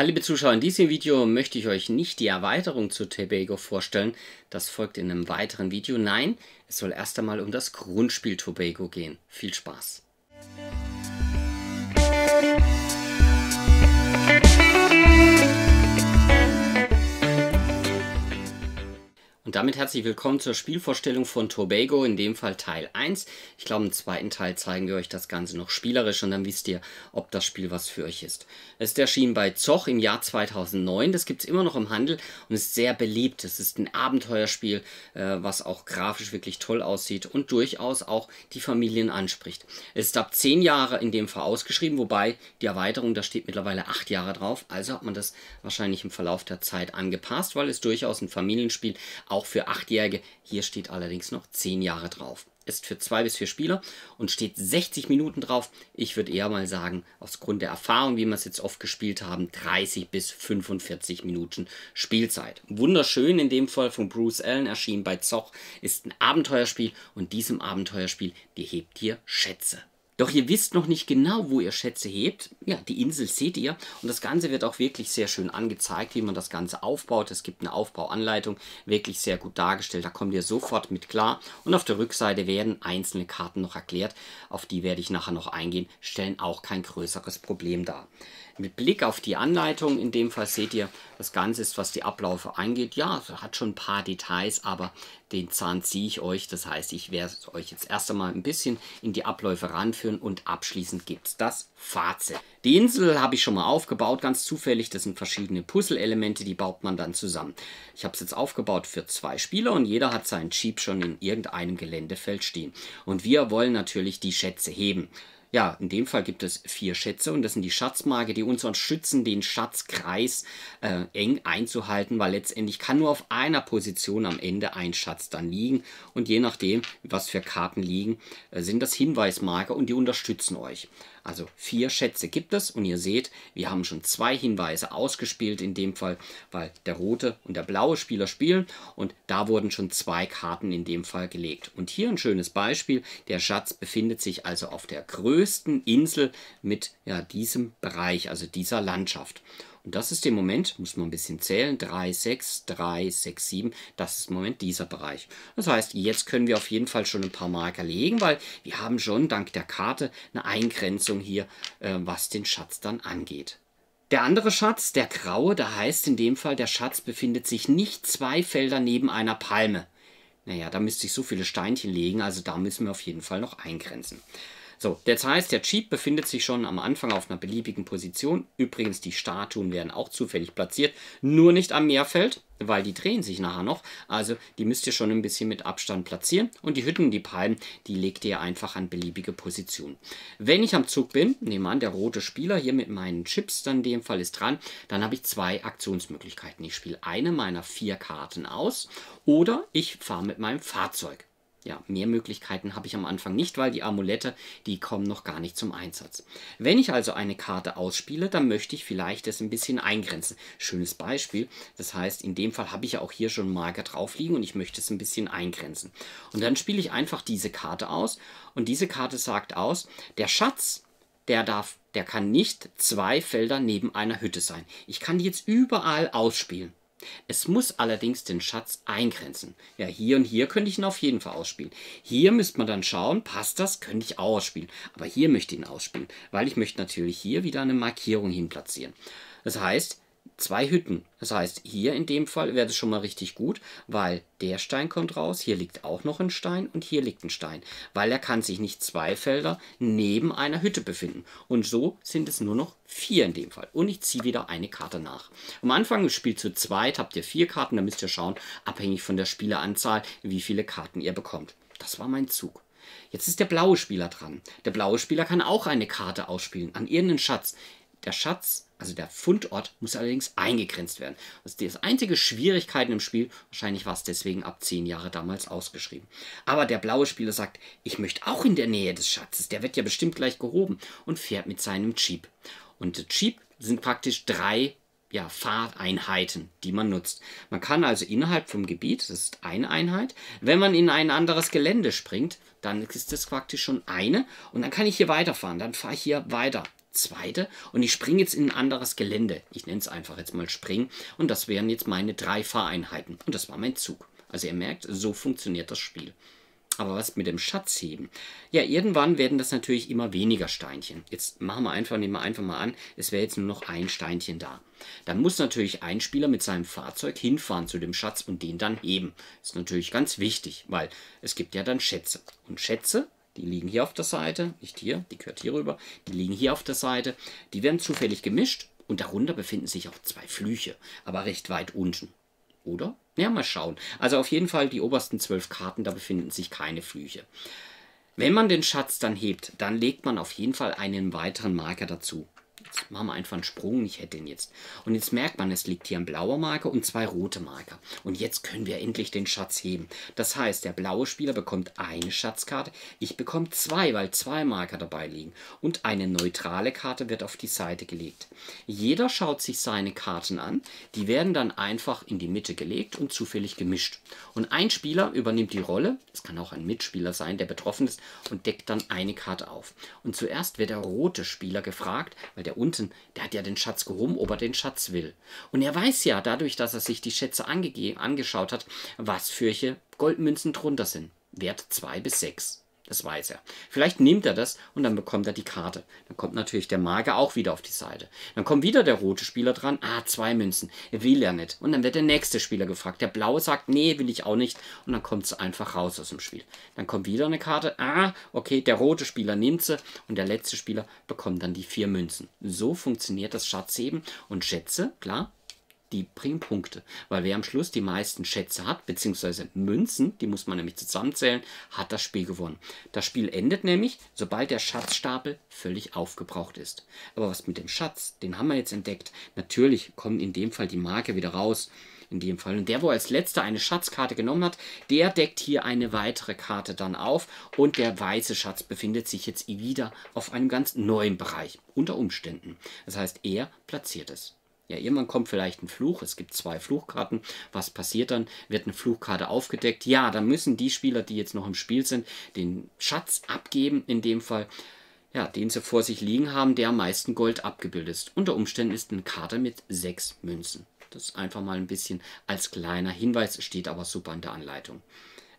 Hallo liebe Zuschauer, in diesem Video möchte ich euch nicht die Erweiterung zu Tobago vorstellen, das folgt in einem weiteren Video. Nein, es soll erst einmal um das Grundspiel Tobago gehen. Viel Spaß! Musik Und damit herzlich willkommen zur Spielvorstellung von Tobago, in dem Fall Teil 1. Ich glaube, im zweiten Teil zeigen wir euch das Ganze noch spielerisch und dann wisst ihr, ob das Spiel was für euch ist. Es erschien bei Zoch im Jahr 2009, das gibt es immer noch im Handel und ist sehr beliebt. Es ist ein Abenteuerspiel, äh, was auch grafisch wirklich toll aussieht und durchaus auch die Familien anspricht. Es ist ab 10 Jahre in dem Fall ausgeschrieben, wobei die Erweiterung, da steht mittlerweile 8 Jahre drauf, also hat man das wahrscheinlich im Verlauf der Zeit angepasst, weil es durchaus ein Familienspiel auch für Achtjährige. Hier steht allerdings noch 10 Jahre drauf. Ist für zwei bis vier Spieler und steht 60 Minuten drauf. Ich würde eher mal sagen, ausgrund der Erfahrung, wie wir es jetzt oft gespielt haben, 30 bis 45 Minuten Spielzeit. Wunderschön in dem Fall von Bruce Allen erschienen bei Zoch, ist ein Abenteuerspiel und diesem Abenteuerspiel, die hebt hier Schätze. Doch ihr wisst noch nicht genau, wo ihr Schätze hebt. Ja, die Insel seht ihr. Und das Ganze wird auch wirklich sehr schön angezeigt, wie man das Ganze aufbaut. Es gibt eine Aufbauanleitung, wirklich sehr gut dargestellt. Da kommt ihr sofort mit klar. Und auf der Rückseite werden einzelne Karten noch erklärt. Auf die werde ich nachher noch eingehen. Stellen auch kein größeres Problem dar mit Blick auf die Anleitung, in dem Fall seht ihr, das Ganze ist, was die Abläufe angeht, ja, hat schon ein paar Details, aber den Zahn ziehe ich euch. Das heißt, ich werde euch jetzt erst einmal ein bisschen in die Abläufe ranführen und abschließend gibt es das Fazit. Die Insel habe ich schon mal aufgebaut, ganz zufällig. Das sind verschiedene Puzzle-Elemente, die baut man dann zusammen. Ich habe es jetzt aufgebaut für zwei Spieler und jeder hat seinen Jeep schon in irgendeinem Geländefeld stehen. Und wir wollen natürlich die Schätze heben. Ja, in dem Fall gibt es vier Schätze und das sind die Schatzmarke, die uns unterstützen, den Schatzkreis äh, eng einzuhalten, weil letztendlich kann nur auf einer Position am Ende ein Schatz dann liegen und je nachdem, was für Karten liegen, äh, sind das Hinweismarke und die unterstützen euch. Also vier Schätze gibt es und ihr seht, wir haben schon zwei Hinweise ausgespielt in dem Fall, weil der rote und der blaue Spieler spielen und da wurden schon zwei Karten in dem Fall gelegt. Und hier ein schönes Beispiel, der Schatz befindet sich also auf der Größe größten Insel mit ja, diesem Bereich, also dieser Landschaft. Und das ist im Moment, muss man ein bisschen zählen, 3, 6, 3, 6, 7, das ist im Moment dieser Bereich. Das heißt, jetzt können wir auf jeden Fall schon ein paar Marker legen, weil wir haben schon dank der Karte eine Eingrenzung hier, äh, was den Schatz dann angeht. Der andere Schatz, der graue, da heißt in dem Fall, der Schatz befindet sich nicht zwei Felder neben einer Palme. Naja, da müsste ich so viele Steinchen legen, also da müssen wir auf jeden Fall noch eingrenzen. So, das heißt, der Cheat befindet sich schon am Anfang auf einer beliebigen Position. Übrigens, die Statuen werden auch zufällig platziert, nur nicht am Meerfeld, weil die drehen sich nachher noch. Also, die müsst ihr schon ein bisschen mit Abstand platzieren. Und die Hütten, die Palmen, die legt ihr einfach an beliebige Positionen. Wenn ich am Zug bin, nehme an, der rote Spieler hier mit meinen Chips dann in dem Fall ist dran, dann habe ich zwei Aktionsmöglichkeiten. Ich spiele eine meiner vier Karten aus oder ich fahre mit meinem Fahrzeug ja, mehr Möglichkeiten habe ich am Anfang nicht, weil die Amulette, die kommen noch gar nicht zum Einsatz. Wenn ich also eine Karte ausspiele, dann möchte ich vielleicht das ein bisschen eingrenzen. Schönes Beispiel. Das heißt, in dem Fall habe ich ja auch hier schon einen Marker drauf liegen und ich möchte es ein bisschen eingrenzen. Und dann spiele ich einfach diese Karte aus und diese Karte sagt aus, der Schatz, der darf, der kann nicht zwei Felder neben einer Hütte sein. Ich kann die jetzt überall ausspielen. Es muss allerdings den Schatz eingrenzen. Ja, hier und hier könnte ich ihn auf jeden Fall ausspielen. Hier müsste man dann schauen, passt das, könnte ich auch ausspielen. Aber hier möchte ich ihn ausspielen, weil ich möchte natürlich hier wieder eine Markierung hin platzieren. Das heißt, zwei Hütten. Das heißt, hier in dem Fall wäre es schon mal richtig gut, weil der Stein kommt raus, hier liegt auch noch ein Stein und hier liegt ein Stein, weil er kann sich nicht zwei Felder neben einer Hütte befinden. Und so sind es nur noch vier in dem Fall. Und ich ziehe wieder eine Karte nach. Am Anfang des Spiels zu zweit habt ihr vier Karten, da müsst ihr schauen, abhängig von der Spieleranzahl, wie viele Karten ihr bekommt. Das war mein Zug. Jetzt ist der blaue Spieler dran. Der blaue Spieler kann auch eine Karte ausspielen an irgendeinen Schatz. Der Schatz also der Fundort muss allerdings eingegrenzt werden. Das ist die einzige Schwierigkeit im Spiel. Wahrscheinlich war es deswegen ab zehn Jahre damals ausgeschrieben. Aber der blaue Spieler sagt, ich möchte auch in der Nähe des Schatzes. Der wird ja bestimmt gleich gehoben und fährt mit seinem Jeep. Und der Jeep sind praktisch drei ja, Fahreinheiten, die man nutzt. Man kann also innerhalb vom Gebiet, das ist eine Einheit, wenn man in ein anderes Gelände springt, dann ist das praktisch schon eine und dann kann ich hier weiterfahren, dann fahre ich hier weiter zweite. Und ich springe jetzt in ein anderes Gelände. Ich nenne es einfach jetzt mal springen. Und das wären jetzt meine drei Fahreinheiten. Und das war mein Zug. Also ihr merkt, so funktioniert das Spiel. Aber was mit dem Schatzheben? Ja, irgendwann werden das natürlich immer weniger Steinchen. Jetzt machen wir einfach, nehmen wir einfach mal an, es wäre jetzt nur noch ein Steinchen da. Dann muss natürlich ein Spieler mit seinem Fahrzeug hinfahren zu dem Schatz und den dann heben. Ist natürlich ganz wichtig, weil es gibt ja dann Schätze. Und Schätze die liegen hier auf der Seite, nicht hier, die gehört hier rüber, die liegen hier auf der Seite, die werden zufällig gemischt und darunter befinden sich auch zwei Flüche, aber recht weit unten. Oder? Ja, mal schauen. Also auf jeden Fall die obersten zwölf Karten, da befinden sich keine Flüche. Wenn man den Schatz dann hebt, dann legt man auf jeden Fall einen weiteren Marker dazu jetzt machen wir einfach einen Sprung, ich hätte den jetzt. Und jetzt merkt man, es liegt hier ein blauer Marker und zwei rote Marker. Und jetzt können wir endlich den Schatz heben. Das heißt, der blaue Spieler bekommt eine Schatzkarte, ich bekomme zwei, weil zwei Marker dabei liegen. Und eine neutrale Karte wird auf die Seite gelegt. Jeder schaut sich seine Karten an, die werden dann einfach in die Mitte gelegt und zufällig gemischt. Und ein Spieler übernimmt die Rolle, es kann auch ein Mitspieler sein, der betroffen ist, und deckt dann eine Karte auf. Und zuerst wird der rote Spieler gefragt, weil der unten, der hat ja den Schatz gehoben, ob er den Schatz will. Und er weiß ja dadurch, dass er sich die Schätze angeschaut hat, was für Goldmünzen drunter sind. Wert 2 bis 6. Das weiß er. Vielleicht nimmt er das und dann bekommt er die Karte. Dann kommt natürlich der Mager auch wieder auf die Seite. Dann kommt wieder der rote Spieler dran. Ah, zwei Münzen. Will er nicht. Und dann wird der nächste Spieler gefragt. Der blaue sagt, nee, will ich auch nicht. Und dann kommt sie einfach raus aus dem Spiel. Dann kommt wieder eine Karte. Ah, okay, der rote Spieler nimmt sie und der letzte Spieler bekommt dann die vier Münzen. So funktioniert das Schatzheben und Schätze, klar, die bringen Punkte. Weil wer am Schluss die meisten Schätze hat, beziehungsweise Münzen, die muss man nämlich zusammenzählen, hat das Spiel gewonnen. Das Spiel endet nämlich, sobald der Schatzstapel völlig aufgebraucht ist. Aber was mit dem Schatz? Den haben wir jetzt entdeckt. Natürlich kommen in dem Fall die Marke wieder raus. In dem Fall. Und der, wo als letzter eine Schatzkarte genommen hat, der deckt hier eine weitere Karte dann auf. Und der weiße Schatz befindet sich jetzt wieder auf einem ganz neuen Bereich, unter Umständen. Das heißt, er platziert es. Ja, irgendwann kommt vielleicht ein Fluch. Es gibt zwei Fluchkarten. Was passiert dann? Wird eine Fluchkarte aufgedeckt? Ja, dann müssen die Spieler, die jetzt noch im Spiel sind, den Schatz abgeben, in dem Fall, ja, den sie vor sich liegen haben, der am meisten Gold abgebildet ist. Unter Umständen ist eine Karte mit sechs Münzen. Das ist einfach mal ein bisschen als kleiner Hinweis, steht aber super in der Anleitung.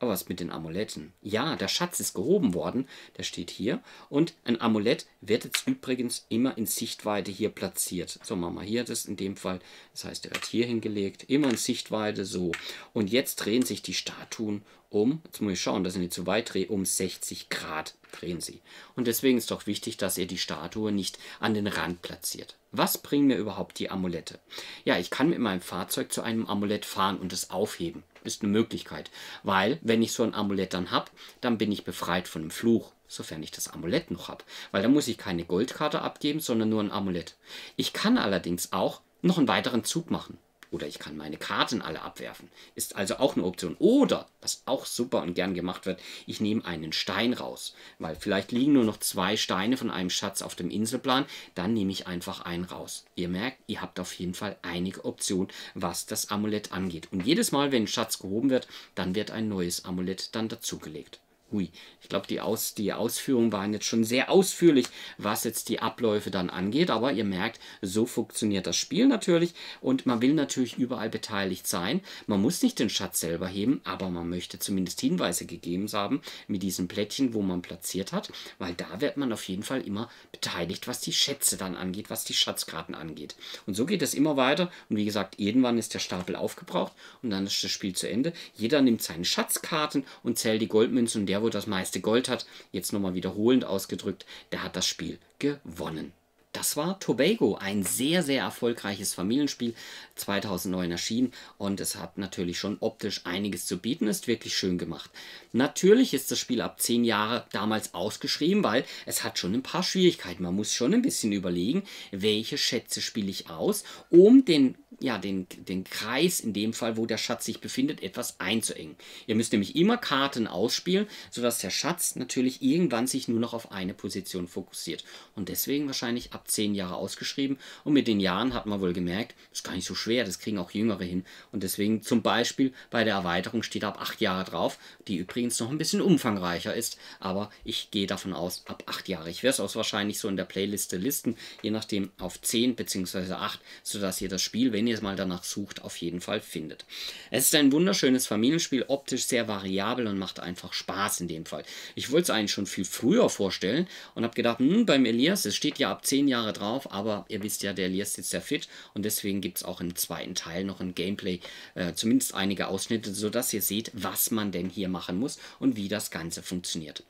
Aber oh, was mit den Amuletten? Ja, der Schatz ist gehoben worden. Der steht hier. Und ein Amulett wird jetzt übrigens immer in Sichtweite hier platziert. So, machen wir hier das in dem Fall. Das heißt, er wird hier hingelegt. Immer in Sichtweite, so. Und jetzt drehen sich die Statuen um, jetzt muss ich schauen, dass ich nicht zu weit drehe, um 60 Grad drehen sie. Und deswegen ist doch wichtig, dass ihr die Statue nicht an den Rand platziert. Was bringen mir überhaupt die Amulette? Ja, ich kann mit meinem Fahrzeug zu einem Amulett fahren und es aufheben ist eine Möglichkeit. Weil, wenn ich so ein Amulett dann habe, dann bin ich befreit von dem Fluch. Sofern ich das Amulett noch habe. Weil dann muss ich keine Goldkarte abgeben, sondern nur ein Amulett. Ich kann allerdings auch noch einen weiteren Zug machen. Oder ich kann meine Karten alle abwerfen. Ist also auch eine Option. Oder, was auch super und gern gemacht wird, ich nehme einen Stein raus. Weil vielleicht liegen nur noch zwei Steine von einem Schatz auf dem Inselplan. Dann nehme ich einfach einen raus. Ihr merkt, ihr habt auf jeden Fall einige Optionen, was das Amulett angeht. Und jedes Mal, wenn ein Schatz gehoben wird, dann wird ein neues Amulett dann dazugelegt. Ui, ich glaube, die, Aus, die Ausführungen waren jetzt schon sehr ausführlich, was jetzt die Abläufe dann angeht. Aber ihr merkt, so funktioniert das Spiel natürlich. Und man will natürlich überall beteiligt sein. Man muss nicht den Schatz selber heben, aber man möchte zumindest Hinweise gegeben haben mit diesen Plättchen, wo man platziert hat. Weil da wird man auf jeden Fall immer beteiligt, was die Schätze dann angeht, was die Schatzkarten angeht. Und so geht es immer weiter. Und wie gesagt, irgendwann ist der Stapel aufgebraucht und dann ist das Spiel zu Ende. Jeder nimmt seine Schatzkarten und zählt die Goldmünzen und der der wo das meiste Gold hat, jetzt nochmal wiederholend ausgedrückt, der hat das Spiel gewonnen. Das war Tobago, ein sehr, sehr erfolgreiches Familienspiel, 2009 erschienen und es hat natürlich schon optisch einiges zu bieten, ist wirklich schön gemacht. Natürlich ist das Spiel ab 10 Jahre damals ausgeschrieben, weil es hat schon ein paar Schwierigkeiten. Man muss schon ein bisschen überlegen, welche Schätze spiele ich aus, um den ja, den, den Kreis in dem Fall, wo der Schatz sich befindet, etwas einzuengen. Ihr müsst nämlich immer Karten ausspielen, sodass der Schatz natürlich irgendwann sich nur noch auf eine Position fokussiert. Und deswegen wahrscheinlich ab zehn Jahre ausgeschrieben. Und mit den Jahren hat man wohl gemerkt, das ist gar nicht so schwer, das kriegen auch Jüngere hin. Und deswegen zum Beispiel bei der Erweiterung steht ab acht Jahre drauf, die übrigens noch ein bisschen umfangreicher ist. Aber ich gehe davon aus, ab acht Jahre. Ich werde es auch wahrscheinlich so in der Playliste listen, je nachdem auf zehn bzw. acht, sodass ihr das Spiel, wenn ihr es mal danach sucht, auf jeden Fall findet. Es ist ein wunderschönes Familienspiel, optisch sehr variabel und macht einfach Spaß in dem Fall. Ich wollte es eigentlich schon viel früher vorstellen und habe gedacht, hm, beim Elias, es steht ja ab zehn Jahre drauf, aber ihr wisst ja, der Lias sitzt sehr fit und deswegen gibt es auch im zweiten Teil noch ein Gameplay, äh, zumindest einige Ausschnitte, sodass ihr seht, was man denn hier machen muss und wie das Ganze funktioniert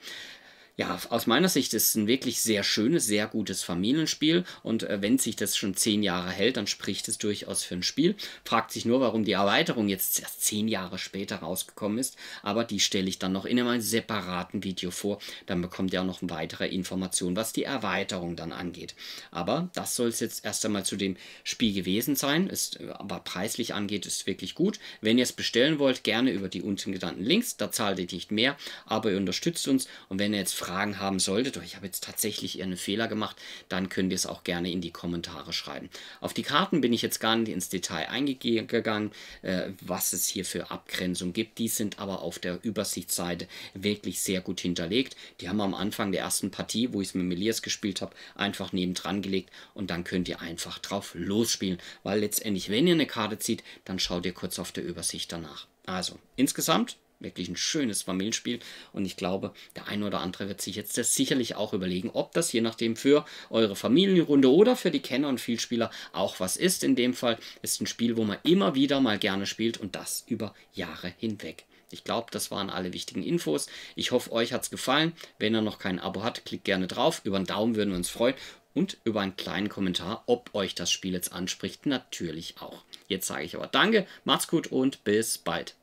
ja, aus meiner Sicht ist es ein wirklich sehr schönes, sehr gutes Familienspiel und äh, wenn sich das schon zehn Jahre hält, dann spricht es durchaus für ein Spiel. Fragt sich nur, warum die Erweiterung jetzt erst zehn Jahre später rausgekommen ist, aber die stelle ich dann noch in einem separaten Video vor. Dann bekommt ihr auch noch weitere Informationen, was die Erweiterung dann angeht. Aber das soll es jetzt erst einmal zu dem Spiel gewesen sein. Ist, äh, aber preislich angeht, ist wirklich gut. Wenn ihr es bestellen wollt, gerne über die unten genannten Links. Da zahlt ihr nicht mehr, aber ihr unterstützt uns. Und wenn ihr jetzt Fragen haben solltet, oder ich habe jetzt tatsächlich eher einen Fehler gemacht, dann könnt ihr es auch gerne in die Kommentare schreiben. Auf die Karten bin ich jetzt gar nicht ins Detail eingegangen, äh, was es hier für Abgrenzungen gibt. Die sind aber auf der Übersichtsseite wirklich sehr gut hinterlegt. Die haben am Anfang der ersten Partie, wo ich es mit Meliers gespielt habe, einfach nebendran gelegt und dann könnt ihr einfach drauf losspielen, weil letztendlich, wenn ihr eine Karte zieht, dann schaut ihr kurz auf der Übersicht danach. Also, insgesamt wirklich ein schönes Familienspiel. Und ich glaube, der ein oder andere wird sich jetzt das sicherlich auch überlegen, ob das je nachdem für eure Familienrunde oder für die Kenner und Vielspieler auch was ist. In dem Fall ist ein Spiel, wo man immer wieder mal gerne spielt und das über Jahre hinweg. Ich glaube, das waren alle wichtigen Infos. Ich hoffe, euch hat es gefallen. Wenn ihr noch kein Abo habt, klickt gerne drauf. Über einen Daumen würden wir uns freuen und über einen kleinen Kommentar, ob euch das Spiel jetzt anspricht, natürlich auch. Jetzt sage ich aber Danke, macht's gut und bis bald.